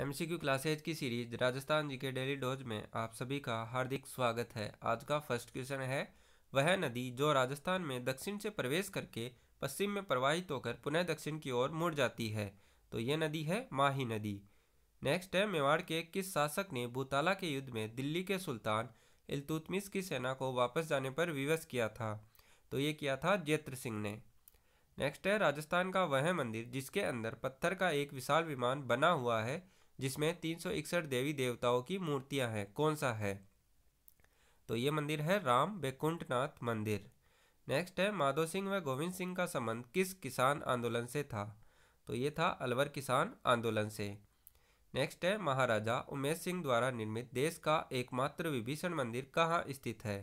MCQ classes की series Rajasthan G K daily dose में आप सभी का हार्दिक स्वागत है आज का फर्स्ट क्वेश्चन है वह नदी जो राजस्थान में दक्षिण से प्रवेश करके पश्चिम में प्रवाहित होकर पुनः दक्षिण की ओर मुड़ जाती है तो यह नदी है माही नदी नेक्स्ट है मेवाड़ के किस शासक ने भूताला के युद्ध में दिल्ली के सुल्तान इलतुतमिस की सेना को वापस जाने पर विवश किया था तो ये किया था जेत्र सिंह ने नेक्स्ट है राजस्थान का वह मंदिर जिसके अंदर पत्थर का एक विशाल विमान बना हुआ है जिसमें तीन देवी देवताओं की मूर्तियां हैं कौन सा है तो ये मंदिर है राम वैकुंठनाथ मंदिर नेक्स्ट है माधो सिंह व गोविंद सिंह का संबंध किस किसान आंदोलन से था तो ये था अलवर किसान आंदोलन से नेक्स्ट है महाराजा उमेश सिंह द्वारा निर्मित देश का एकमात्र विभीषण मंदिर कहाँ स्थित है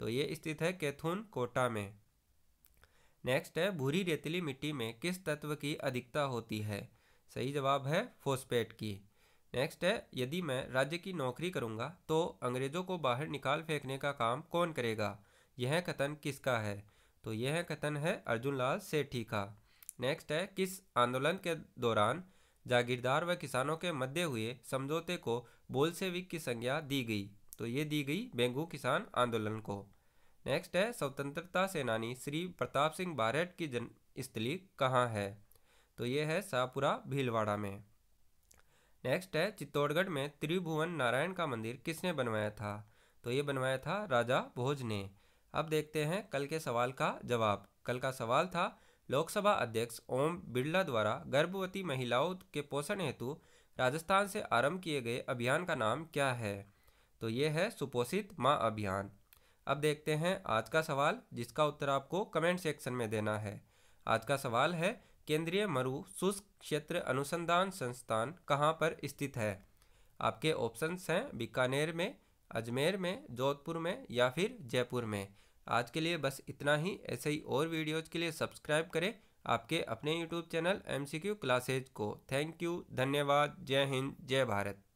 तो ये स्थित है कैथून कोटा में नेक्स्ट है भूरी रेतीली मिट्टी में किस तत्व की अधिकता होती है सही जवाब है फोस्पेट की नेक्स्ट है यदि मैं राज्य की नौकरी करूंगा तो अंग्रेज़ों को बाहर निकाल फेंकने का काम कौन करेगा यह कथन किसका है तो यह कथन है अर्जुन लाल सेठी का नेक्स्ट है किस आंदोलन के दौरान जागीरदार व किसानों के मध्य हुए समझौते को बोलसेविक की संज्ञा दी गई तो ये दी गई बेंगू किसान आंदोलन को नेक्स्ट है स्वतंत्रता सेनानी श्री प्रताप सिंह बारेट की जन्मस्थली कहाँ है तो ये है शाहपुरा भीलवाड़ा में नेक्स्ट है चित्तौड़गढ़ में त्रिभुवन नारायण का मंदिर किसने बनवाया था तो ये बनवाया था राजा भोज ने अब देखते हैं कल के सवाल का जवाब कल का सवाल था लोकसभा अध्यक्ष ओम बिरला द्वारा गर्भवती महिलाओं के पोषण हेतु राजस्थान से आरंभ किए गए अभियान का नाम क्या है तो ये है सुपोषित माँ अभियान अब देखते हैं आज का सवाल जिसका उत्तर आपको कमेंट सेक्शन में देना है आज का सवाल है केंद्रीय मरु शुष्क क्षेत्र अनुसंधान संस्थान कहाँ पर स्थित है आपके ऑप्शंस हैं बीकानेर में अजमेर में जोधपुर में या फिर जयपुर में आज के लिए बस इतना ही ऐसे ही और वीडियोज़ के लिए सब्सक्राइब करें आपके अपने यूट्यूब चैनल एम क्लासेज को थैंक यू धन्यवाद जय हिंद जय भारत